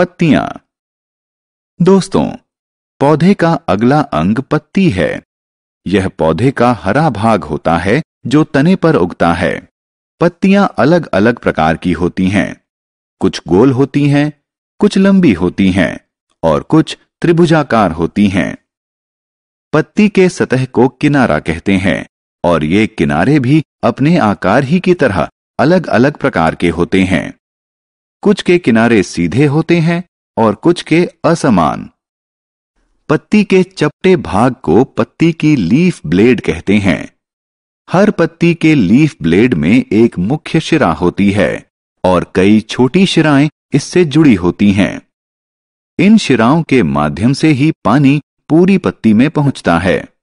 पत्तियां दोस्तों पौधे का अगला अंग पत्ती है यह पौधे का हरा भाग होता है जो तने पर उगता है पत्तियां अलग अलग प्रकार की होती हैं कुछ गोल होती हैं कुछ लंबी होती हैं और कुछ त्रिभुजाकार होती हैं पत्ती के सतह को किनारा कहते हैं और ये किनारे भी अपने आकार ही की तरह अलग अलग प्रकार के होते हैं कुछ के किनारे सीधे होते हैं और कुछ के असमान पत्ती के चपटे भाग को पत्ती की लीफ ब्लेड कहते हैं हर पत्ती के लीफ ब्लेड में एक मुख्य शिरा होती है और कई छोटी शिराएं इससे जुड़ी होती हैं इन शिराओं के माध्यम से ही पानी पूरी पत्ती में पहुंचता है